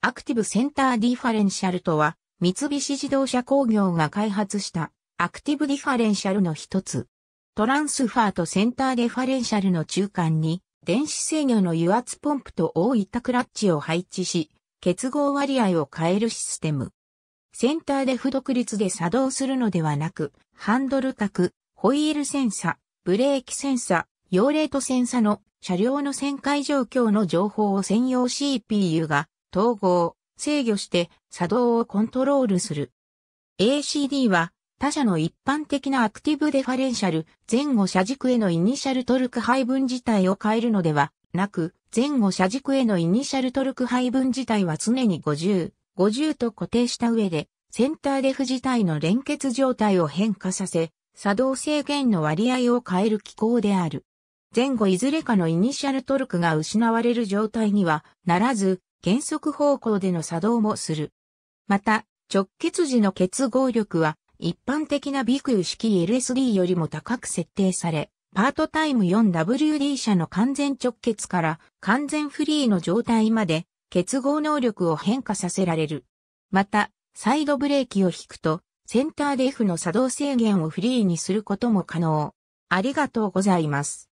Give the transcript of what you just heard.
アクティブセンターディファレンシャルとは、三菱自動車工業が開発したアクティブディファレンシャルの一つ。トランスファーとセンターディファレンシャルの中間に、電子制御の油圧ポンプと大板クラッチを配置し、結合割合を変えるシステム。センターで不独立で作動するのではなく、ハンドル角、ホイールセンサ、ブレーキセンサ、用レートセンサの車両の旋回状況の情報を専用 CPU が統合、制御して作動をコントロールする。ACD は他社の一般的なアクティブデファレンシャル前後車軸へのイニシャルトルク配分自体を変えるのではなく、前後車軸へのイニシャルトルク配分自体は常に50、50と固定した上で、センターデフ自体の連結状態を変化させ、作動制限の割合を変える機構である。前後いずれかのイニシャルトルクが失われる状態にはならず、減速方向での作動もする。また、直結時の結合力は一般的なビク式 LSD よりも高く設定され、パートタイム 4WD 車の完全直結から完全フリーの状態まで結合能力を変化させられる。また、サイドブレーキを引くと、センターで F の作動制限をフリーにすることも可能。ありがとうございます。